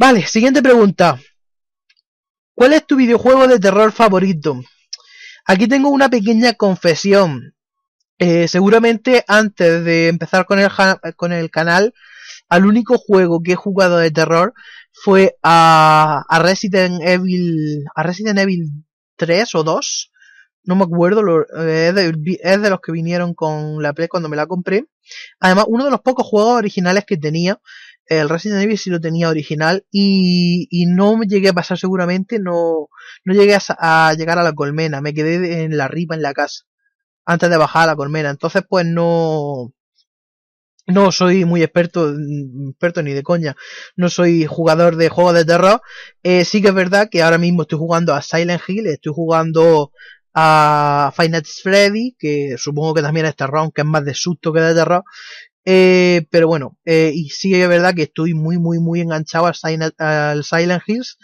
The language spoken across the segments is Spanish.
Vale, siguiente pregunta. ¿Cuál es tu videojuego de terror favorito? Aquí tengo una pequeña confesión. Eh, seguramente antes de empezar con el, con el canal, al único juego que he jugado de terror fue a, Resident Evil a Resident Evil 3 o 2 no me acuerdo es, de, es, de, los que vinieron con la Play cuando me la compré además uno de los pocos juegos originales que tenía el Resident Evil sí lo tenía original y, y no llegué a pasar seguramente, no, no llegué a, llegar a la colmena, me quedé en la ripa en la casa antes de bajar a la colmena, entonces pues no no soy muy experto, experto ni de coña, no soy jugador de juegos de terror, eh, sí que es verdad que ahora mismo estoy jugando a Silent Hill, estoy jugando a Final Freddy, que supongo que también es terror, aunque es más de susto que de terror, eh, pero bueno, eh, y sí es verdad que estoy muy, muy, muy enganchado al Silent, Hills.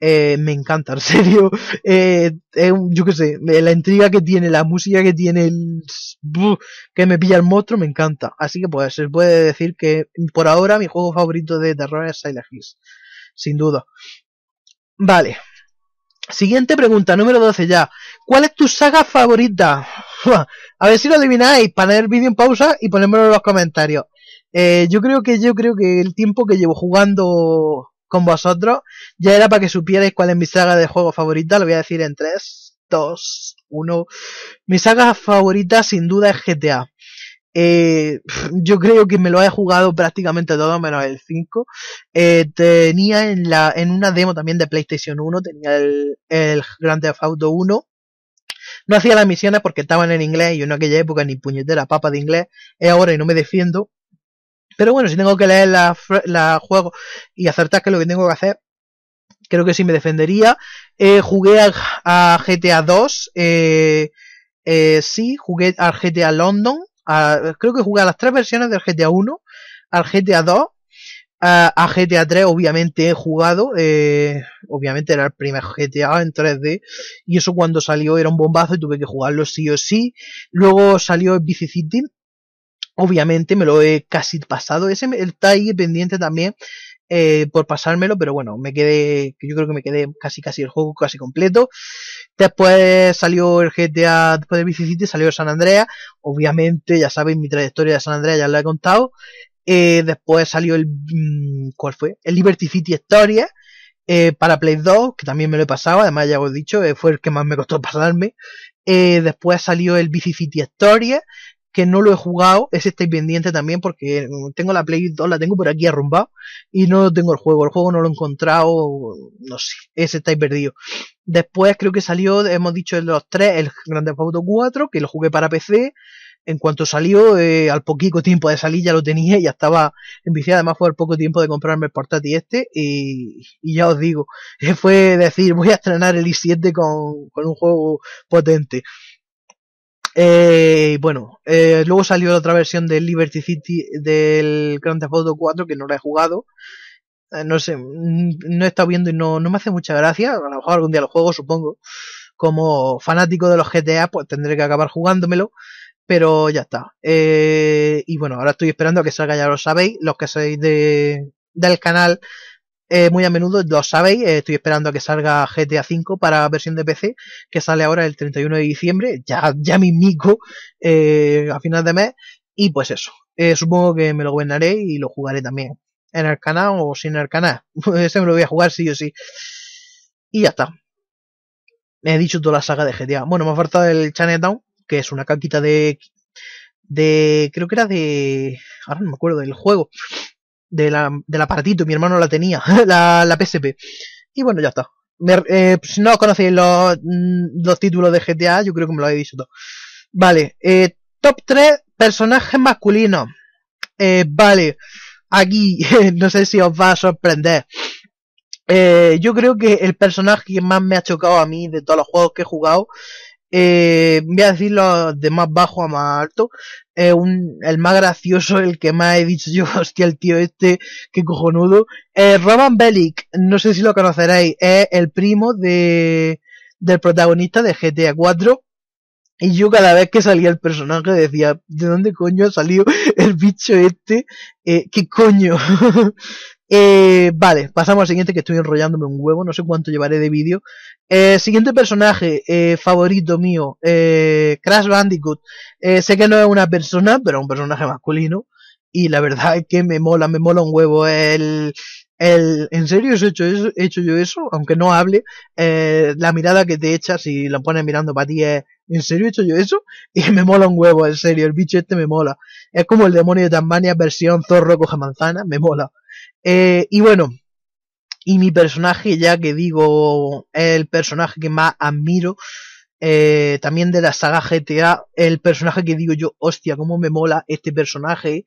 Eh, me encanta, en serio. yo qué sé, la intriga que tiene, la música que tiene, el... que me pilla el monstruo, me encanta. Así que pues se puede decir que por ahora mi juego favorito de terror es Silent Hills, sin duda. Vale, Siguiente pregunta, número 12 ya. ¿Cuál es tu saga favorita? a ver si lo adivináis, para el vídeo en pausa y ponérmelo en los comentarios. Eh, yo creo que yo creo que el tiempo que llevo jugando con vosotros ya era para que supierais cuál es mi saga de juego favorita. Lo voy a decir en 3, 2, 1. Mi saga favorita sin duda es GTA. Eh, yo creo que me lo he jugado prácticamente todo menos el 5. Eh, tenía en, la, en una demo también de PlayStation 1, tenía el, el Grand Theft Auto 1. No hacía las misiones porque estaban en inglés y yo en aquella época ni puñetera papa de inglés. Es ahora y no me defiendo. Pero bueno, si tengo que leer la, juego y acertar que lo que tengo que hacer, creo que sí me defendería. Eh, jugué a, GTA 2, sí, jugué al GTA London, creo que jugué a las tres versiones del GTA 1, al GTA 2, a, GTA 3 obviamente he jugado, eh, obviamente era el primer GTA en 3D y eso cuando salió era un bombazo y tuve que jugarlo sí o sí. Luego salió Vice City, obviamente me lo he casi pasado, ese está ahí pendiente también eh, por pasármelo, pero bueno, me quedé, yo creo que me quedé casi casi el juego casi completo. Después salió el GTA, después de Vice City salió San Andreas. Obviamente, ya sabéis mi trayectoria de San Andreas, ya lo he contado. Eh, después salió el, mm, ¿cuál fue? El Liberty City Stories. Eh, para Play 2, que también me lo he pasado, además ya os he dicho, eh, fue el que más me costó pasarme. después salió el Vice City Stories, que no lo he jugado, ese estáis pendiente también porque tengo la Play 2, la tengo por aquí arrumbado y no tengo el juego, el juego no lo he encontrado, no sé, ese está perdido. Después creo que salió, hemos dicho los tres, el Grande Auto 4, que lo jugué para PC, en cuanto salió, eh, al poquito tiempo de salir ya lo tenía, ya estaba enviciado, además fue al poco tiempo de comprarme el portátil este, y, ya os digo, fue decir, voy a estrenar el i7 con, con un juego potente. Eh, bueno, eh, luego salió la otra versión de Liberty City del Grand Theft Auto 4 que no la he jugado. Eh, no sé, mm, no he estado viendo y no, me hace mucha gracia. A lo mejor algún día lo juego, supongo. Como fanático de los GTA, pues tendré que acabar jugándomelo. Pero ya está. Eh, y bueno, ahora estoy esperando a que salga, ya lo sabéis, los que sois de, del canal eh, muy a menudo, lo sabéis, eh, estoy esperando a que salga GTA V para versión de PC, que sale ahora el 31 de diciembre, ya, ya mico eh, a final de mes, y pues eso, supongo que me lo gobernaré y lo jugaré también, en el canal o sin el canal, ese me lo voy a jugar sí o sí, y ya está. Me he dicho toda la saga de GTA, bueno, me ha faltado el Chinatown, que es una caquita de, de, creo que era de, ahora no me acuerdo del juego, de la, del aparatito, mi hermano la tenía, la, la PSP. Y bueno, ya está. Eh, si pues, no conocéis los, mm, los, títulos de GTA, yo creo que me lo habéis dicho todo. Vale, eh, top 3 personajes masculinos. Eh, vale, aquí no sé si os va a sorprender. yo creo que el personaje que más me ha chocado a mí de todos los juegos que he jugado eh, voy a decirlo de más bajo a más alto, eh, un, el más gracioso, el que más he dicho yo, hostia, el tío este, que cojonudo. Eh, Roman Bellic, no sé si lo conoceréis, es el primo de, del protagonista de GTA 4. Y yo cada vez que salía el personaje decía, ¿de dónde coño ha salido el bicho este? Eh, ¿Qué coño? Eh, vale, pasamos al siguiente que estoy enrollándome un huevo, no sé cuánto llevaré de vídeo. Eh, siguiente personaje eh, favorito mío, eh, Crash Bandicoot. Eh, sé que no es una persona, pero es un personaje masculino. Y la verdad es que me mola, me mola un huevo. El, el, ¿En serio he hecho, eso, he hecho yo eso? Aunque no hable, eh, la mirada que te echas si la pones mirando para ti es ¿en serio he hecho yo eso? Y me mola un huevo, en serio, el bicho este me mola. Es como el demonio de Tasmania versión zorro coja manzana, me mola. Eh, y bueno, y mi personaje, ya que digo, el personaje que más admiro, eh, también de la saga GTA, el personaje que digo yo, hostia, cómo me mola este personaje,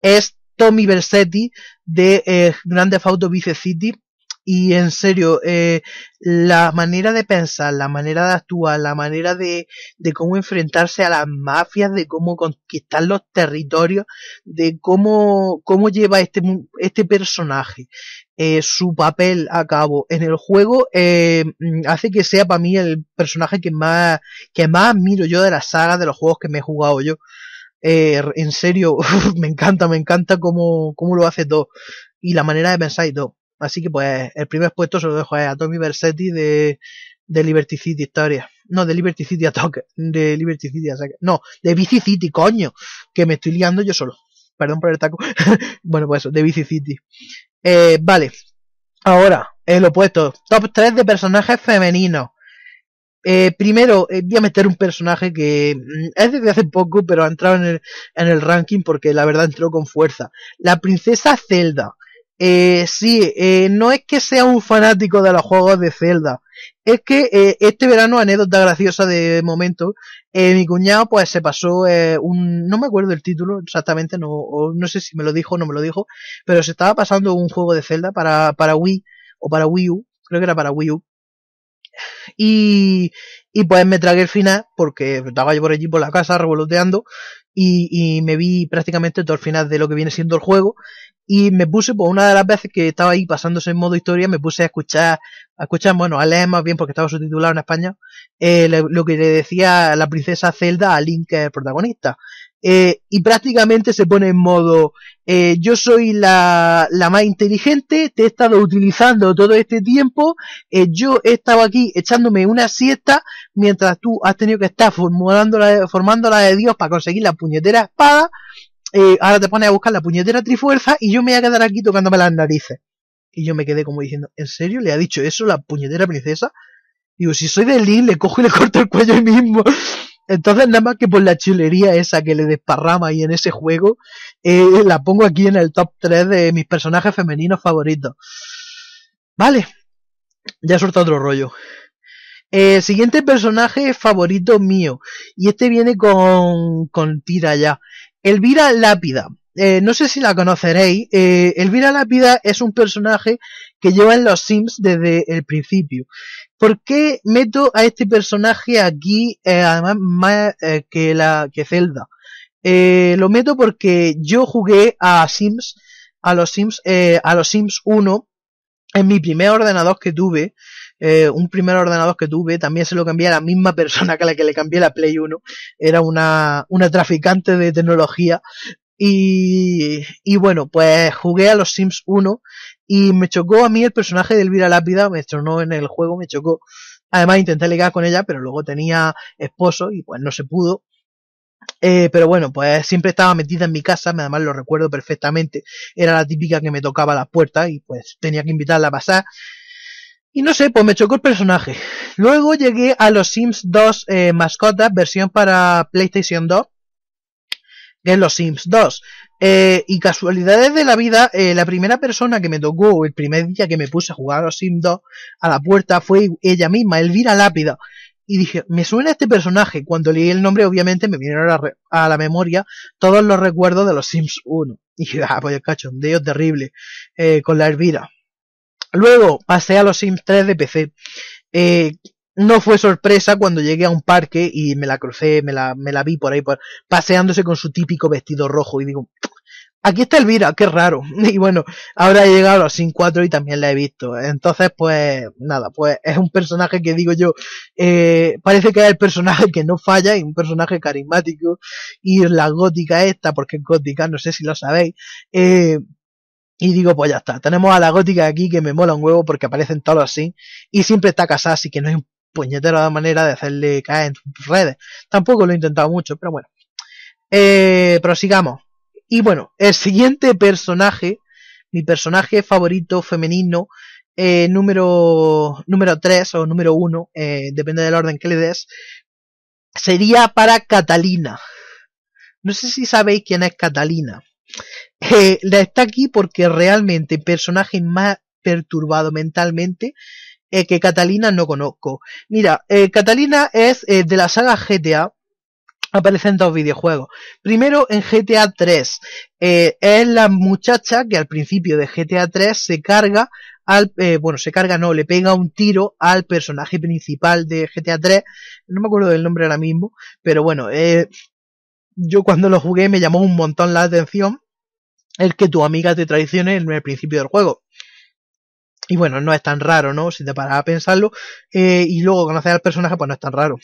es Tommy Versetti de eh, Grand Grande Auto Vice City, y en serio, eh, la manera de pensar, la manera de actuar, la manera de, de cómo enfrentarse a las mafias, de cómo conquistar los territorios, de cómo, cómo lleva este, este personaje eh, su papel a cabo en el juego, eh, hace que sea para mí el personaje que más, que más miro yo de la saga, de los juegos que me he jugado yo. Eh, en serio, me encanta, me encanta cómo, cómo lo hace todo y la manera de pensar y todo. Así que pues el primer puesto se lo dejo a Tommy Versetti de, Liberty City Historia. No, de Liberty City toque De Liberty City Attack. No, de Bici City, coño. Que me estoy liando yo solo. Perdón por el taco. bueno, pues eso, de Bici City. Eh, vale. Ahora, el opuesto. Top 3 de personajes femeninos. Eh, primero, eh, voy a meter un personaje que mm, es desde hace poco, pero ha entrado en el, en el ranking porque la verdad entró con fuerza. La princesa Zelda eh, sí, eh, no es que sea un fanático de los juegos de Zelda, es que eh, este verano, anécdota graciosa de momento, eh, mi cuñado pues se pasó eh, un, no me acuerdo el título exactamente, no, no sé si me lo dijo o no me lo dijo, pero se estaba pasando un juego de Zelda para, para Wii o para Wii U, creo que era para Wii U. Y, y pues me tragué el final porque estaba yo por allí por la casa revoloteando y, y, me vi prácticamente todo el final de lo que viene siendo el juego y me puse, pues una de las veces que estaba ahí pasándose en modo historia, me puse a escuchar, a escuchar, bueno, a leer más bien porque estaba subtitulado en España, eh, lo que le decía la princesa Zelda a Link, el protagonista eh, y prácticamente se pone en modo eh, yo soy la, la, más inteligente, te he estado utilizando todo este tiempo, eh, yo he estado aquí echándome una siesta mientras tú has tenido que estar formando la, formando la de Dios para conseguir la puñetera espada, eh, ahora te pones a buscar la puñetera trifuerza y yo me voy a quedar aquí tocándome las narices. Y yo me quedé como diciendo, ¿en serio le ha dicho eso la puñetera princesa? Digo, si soy de Lin, le cojo y le corto el cuello mí mismo. Entonces, nada más que por la chulería esa que le desparrama ahí en ese juego, eh, la pongo aquí en el top 3 de mis personajes femeninos favoritos. Vale, ya suelta otro rollo. El eh, siguiente personaje favorito mío, y este viene con, con tira ya. Elvira Lápida. Eh, no sé si la conoceréis. Elvira Lápida es un personaje que lleva en los Sims desde el principio. ¿Por qué meto a este personaje aquí, eh, además, más eh, que, la, que Zelda? Eh, lo meto porque yo jugué a Sims, a los Sims, a los Sims 1, en mi primer ordenador que tuve, un primer ordenador que tuve, también se lo cambié a la misma persona que a la que le cambié la Play 1, era una, una traficante de tecnología, y, y bueno, pues jugué a los Sims 1 y me chocó a mí el personaje de Elvira Lápida, me estornó en el juego, me chocó. Además intenté ligar con ella, pero luego tenía esposo y pues no se pudo. Eh, pero bueno, pues siempre estaba metida en mi casa, además lo recuerdo perfectamente. Era la típica que me tocaba la puerta y pues tenía que invitarla a pasar. Y no sé, pues me chocó el personaje. Luego llegué a los Sims 2 eh, mascotas, versión para PlayStation 2 que Los Sims 2. Eh, y casualidades de la vida, eh, la primera persona que me tocó el primer día que me puse a jugar a Los Sims 2 a la puerta fue ella misma, Elvira Lápida. Y dije, me suena este personaje. Cuando leí el nombre, obviamente me vinieron a la, memoria todos los recuerdos de Los Sims 1. Y dije, ah, pues cachondeo terrible eh, con la Elvira. Luego pasé a Los Sims 3 de PC. Eh, no fue sorpresa cuando llegué a un parque y me la crucé, me la, me la vi por ahí, paseándose con su típico vestido rojo y digo, aquí está Elvira, qué raro. Y bueno, ahora he llegado a los Sin 4 y también la he visto. Entonces, pues nada, pues es un personaje que digo yo, eh, parece que es el personaje que no falla y un personaje carismático. Y la gótica esta, porque es gótica, no sé si lo sabéis, eh, y digo, pues ya está, tenemos a la gótica aquí que me mola un huevo porque aparecen todos así. Y siempre está casada, así que no, un puñetera manera de hacerle caer en tus redes. Tampoco lo he intentado mucho, pero bueno. Eh, prosigamos. Y bueno, el siguiente personaje, mi personaje favorito femenino, eh, número, número 3 o número 1, eh, depende del orden que le des, sería para Catalina. No sé si sabéis quién es Catalina. Eh, la está aquí porque realmente el personaje más perturbado mentalmente eh, que Catalina no conozco. Mira, eh, Catalina es eh, de la saga GTA. ...aparece en dos videojuegos. Primero en GTA 3. es la muchacha que al principio de GTA 3 se carga al, bueno, se carga no, le pega un tiro al personaje principal de GTA 3. No me acuerdo del nombre ahora mismo, pero bueno, yo cuando lo jugué me llamó un montón la atención el que tu amiga te traicione en el principio del juego. Y bueno, no es tan raro, ¿no? Si te paras a pensarlo. Eh, y luego conocer al personaje, pues no es tan raro.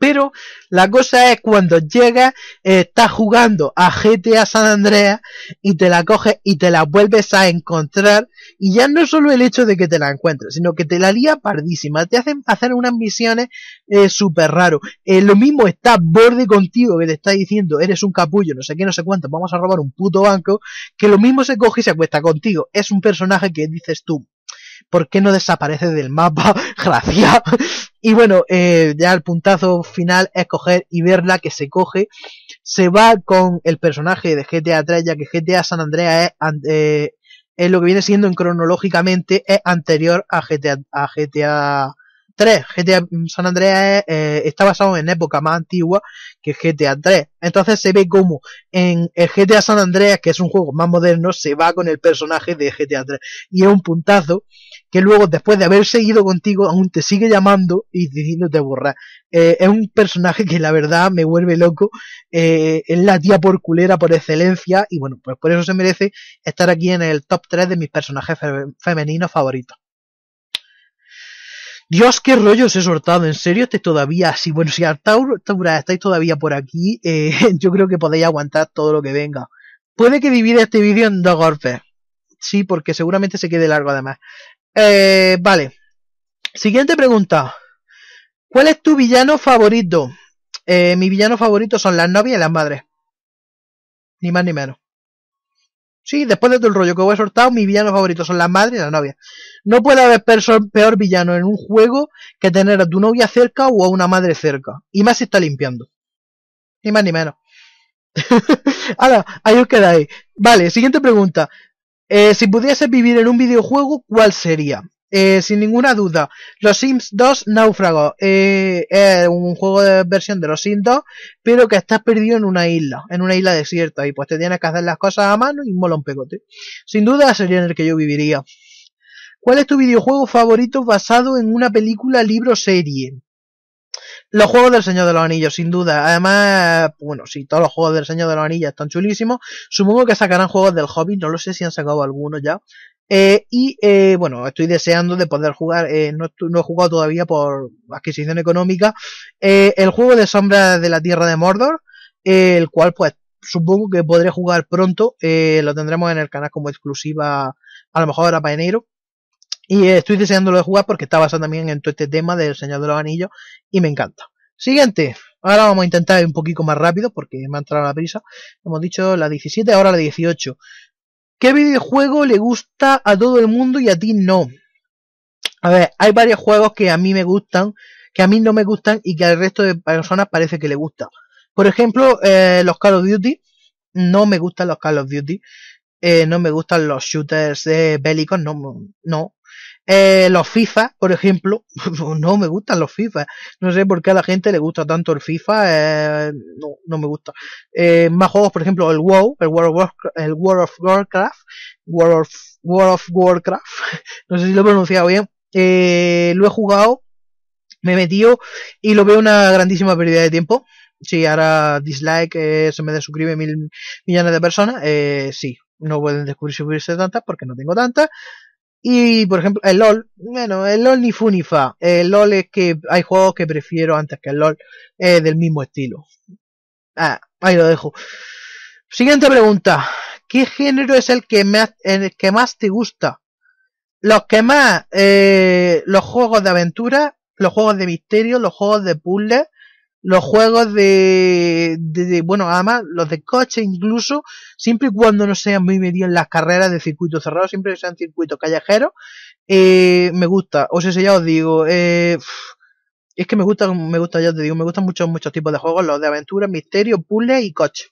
Pero la cosa es cuando llegas, está estás jugando a GTA San Andreas y te la coges y te la vuelves a encontrar. Y ya no solo el hecho de que te la encuentres, sino que te la lía pardísima. Te hacen hacer unas misiones eh, súper raro. Eh, lo mismo está borde contigo que te está diciendo, eres un capullo, no sé qué, no sé cuánto, vamos a robar un puto banco. Que lo mismo se coge y se acuesta contigo. Es un personaje que dices tú, ¿por qué no desaparece del mapa? Gracias. Y bueno, eh, ya el puntazo final es coger y verla que se coge. Se va con el personaje de GTA 3, ya que GTA San Andreas eh, es, lo que viene siendo cronológicamente es anterior a GTA, a GTA 3. GTA San Andreas eh, está basado en época más antigua que GTA 3. Entonces se ve como en el GTA San Andreas, que es un juego más moderno, se va con el personaje de GTA 3. Y es un puntazo que luego después de haber seguido contigo aún te sigue llamando y diciéndote borrar. Eh, es un personaje que la verdad me vuelve loco, eh, es la tía por culera por excelencia y bueno, pues por eso se merece estar aquí en el top 3 de mis personajes femeninos favoritos. Dios, qué rollo os he soltado, en serio, estáis todavía así. Bueno, si Artaur, estáis todavía por aquí, eh, yo creo que podéis aguantar todo lo que venga. Puede que divida este vídeo en dos golpes. Sí, porque seguramente se quede largo además. Eh, vale. Siguiente pregunta. ¿Cuál es tu villano favorito? Eh, mi villano favorito son las novias y las madres. Ni más ni menos. Sí, después de todo el rollo que voy he soltado, mi villano favorito son las madres y las novias. No puede haber peor villano en un juego que tener a tu novia cerca o a una madre cerca. Y más si está limpiando. Ni más ni menos. Ahora, ahí os quedáis. Vale, siguiente pregunta. Eh, si pudieses vivir en un videojuego, ¿cuál sería? Eh, sin ninguna duda, Los Sims 2 Náufragos, eh, es un juego de versión de Los Sims 2, pero que estás perdido en una isla, en una isla desierta, y pues te tienes que hacer las cosas a mano y mola un pegote. Sin duda sería en el que yo viviría. ¿Cuál es tu videojuego favorito basado en una película, libro, serie? Los juegos del Señor de los Anillos, sin duda. Además, bueno, si sí, todos los juegos del Señor de los Anillos están chulísimos, supongo que sacarán juegos del Hobbit, no lo sé si han sacado alguno ya. Eh, y eh, bueno, estoy deseando de poder jugar, eh, no, he jugado todavía por adquisición económica, el juego de sombras de la Tierra de Mordor, el cual pues supongo que podré jugar pronto, lo tendremos en el canal como exclusiva a lo mejor ahora para enero, y estoy lo de jugar porque está basado también en todo este tema del Señor de los Anillos y me encanta. Siguiente. Ahora vamos a intentar ir un poquito más rápido porque me ha entrado la prisa. Hemos dicho la 17, ahora la 18. ¿Qué videojuego le gusta a todo el mundo y a ti no? A ver, hay varios juegos que a mí me gustan, que a mí no me gustan y que al resto de personas parece que le gusta Por ejemplo, eh, los Call of Duty. No me gustan los Call of Duty. Eh, no me gustan los shooters eh, bélicos. No, no, eh, los FIFA, por ejemplo, no me gustan los FIFA. No sé por qué a la gente le gusta tanto el FIFA. Eh, no, no me gusta. Eh, más juegos, por ejemplo, el WoW, el World of Warcraft, el World of Warcraft, no sé si lo he pronunciado bien. Eh, lo he jugado, me he metido y lo veo una grandísima pérdida de tiempo. Si ahora dislike eh, se me desuscribe mil millones de personas, sí, no pueden descubrir subirse tantas porque no tengo tantas. Y, por ejemplo, el LOL, bueno, el LOL ni fu ni fa. El LOL es que hay juegos que prefiero antes que el LOL es eh, del mismo estilo. Ah, ahí lo dejo. Siguiente pregunta. ¿Qué género es el que más, el que más te gusta? Los que más, eh, los juegos de aventura, los juegos de misterio, los juegos de puzzle los juegos de, de, bueno, además los de coche incluso, siempre y cuando no sean muy medio en las carreras de circuito cerrado, siempre que sean circuitos callejeros, eh, me gusta, o sea, ya os digo, eh, es que me gusta, me gusta, ya te digo, me gustan muchos, muchos tipos de juegos, los de aventura, misterio, puzzle y coche,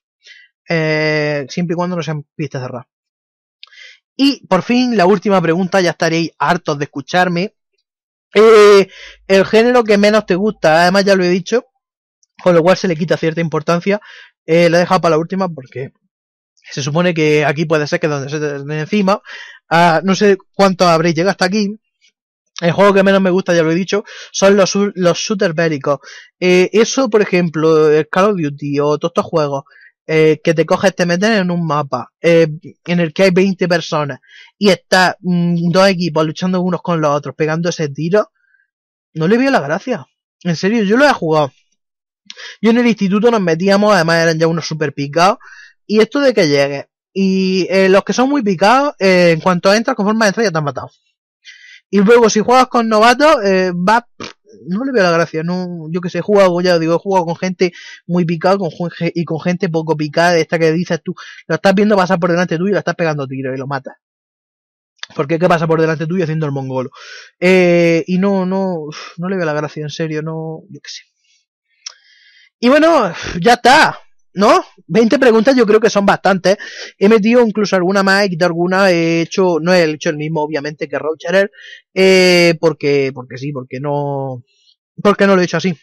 eh, siempre y cuando no sean pistas cerradas. Y por fin, la última pregunta, ya estaréis hartos de escucharme. Eh, el género que menos te gusta, además ya lo he dicho, con lo cual se le quita cierta importancia. Eh, la he dejado para la última porque se supone que aquí puede ser que donde se den encima. Ah, no sé cuánto habréis llegado hasta aquí. El juego que menos me gusta, ya lo he dicho, son los, los shooters eh, eso, por ejemplo, el Call of Duty o todos estos juegos eh, que te coges, te meten en un mapa eh, en el que hay 20 personas y está mm, dos equipos luchando unos con los otros, pegando ese tiro, no le veo la gracia. En serio, yo lo he jugado yo en el instituto nos metíamos, además eran ya unos super picados, y esto de que llegue. Y eh, los que son muy picados, eh, en cuanto entras, con forma de estrella ya te han matado. Y luego, si juegas con novatos, eh, va, no le veo la gracia, no, yo que sé, he jugado, ya digo, he jugado con gente muy picada con, y con gente poco picada, esta que dices tú, lo estás viendo pasar por delante tuyo y lo estás pegando tiro y lo matas. Porque qué pasa por delante tuyo haciendo el mongolo. Eh, y no, no, no le veo la gracia, en serio, no, yo que sé. Y bueno, ya está. ¿No? 20 preguntas yo creo que son bastantes. He metido incluso alguna más, he quitado alguna, he hecho, no he hecho el mismo obviamente que Rocherer, eh, porque, porque sí, porque no, porque no lo he hecho así.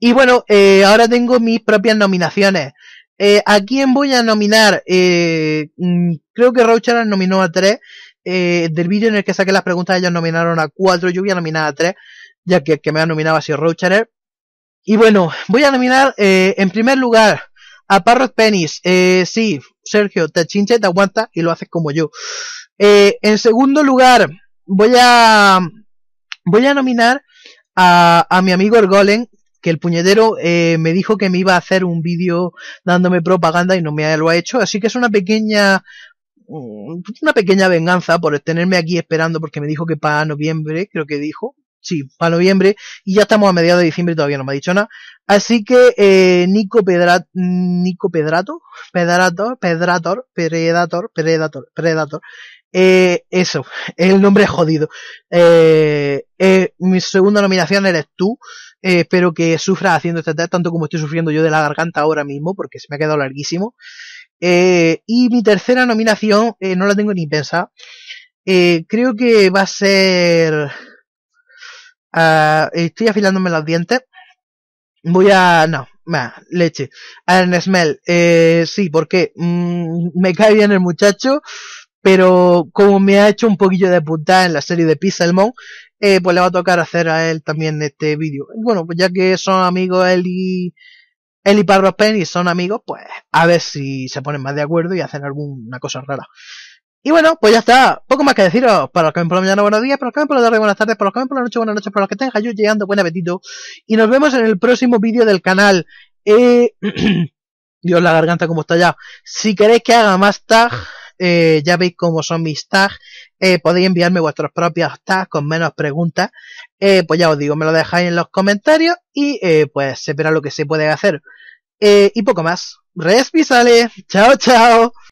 Y bueno, eh, ahora tengo mis propias nominaciones. Eh, ¿A quién voy a nominar? Eh, mm, creo que Rocherer nominó a tres. del vídeo en el que saqué las preguntas ellos nominaron a cuatro, yo voy a nominar a tres, ya que el que me ha nominado ha sido Rocherer. Y bueno, voy a nominar eh, en primer lugar a Parrot Penis. Eh, sí, Sergio, te chincha te aguanta y lo haces como yo. Eh, en segundo lugar, voy a voy a nominar a, a mi amigo el que el puñetero eh, me dijo que me iba a hacer un vídeo dándome propaganda y no me lo ha hecho. Así que es una pequeña mm, una pequeña venganza por tenerme aquí esperando porque me dijo que para noviembre, creo que dijo, sí, para noviembre, y ya estamos a mediados de diciembre y todavía no me ha dicho nada. Así que eh, Nico Pedra... Nico Pedrato, Pedrato. Pedrator, Predator, Predator, Predator. Eh, eso, el nombre es jodido. Eh, mi segunda nominación eres tú. espero que sufras haciendo este test, tanto como estoy sufriendo yo de la garganta ahora mismo, porque se me ha quedado larguísimo. y mi tercera nominación, no la tengo ni pensada. creo que va a ser Ah, estoy afilándome los dientes. Voy a... No, va, leche. A Smell, eh, sí, porque mm, me cae bien el muchacho, pero como me ha hecho un poquillo de puntada en la serie de Pixelmon, eh, pues le va a tocar hacer a él también este vídeo. Bueno, pues ya que son amigos él y, él y Penny son amigos, pues a ver si se ponen más de acuerdo y hacen alguna cosa rara. Y bueno, pues ya está. Poco más que deciros. Para los que ven por la mañana, buenos días. Para los que ven por la tarde, buenas tardes. Para los que ven por la noche, buenas noches. Para los que estén yo llegando, buen apetito. Y nos vemos en el próximo vídeo del canal. Eh, Dios, la garganta como está ya. Si queréis que haga más tag, eh, ya veis cómo son mis tags. Eh, podéis enviarme vuestros propios tags con menos preguntas. pues ya os digo, me lo dejáis en los comentarios y pues se verá lo que se puede hacer. y poco más. respisales, sale. Chao, chao.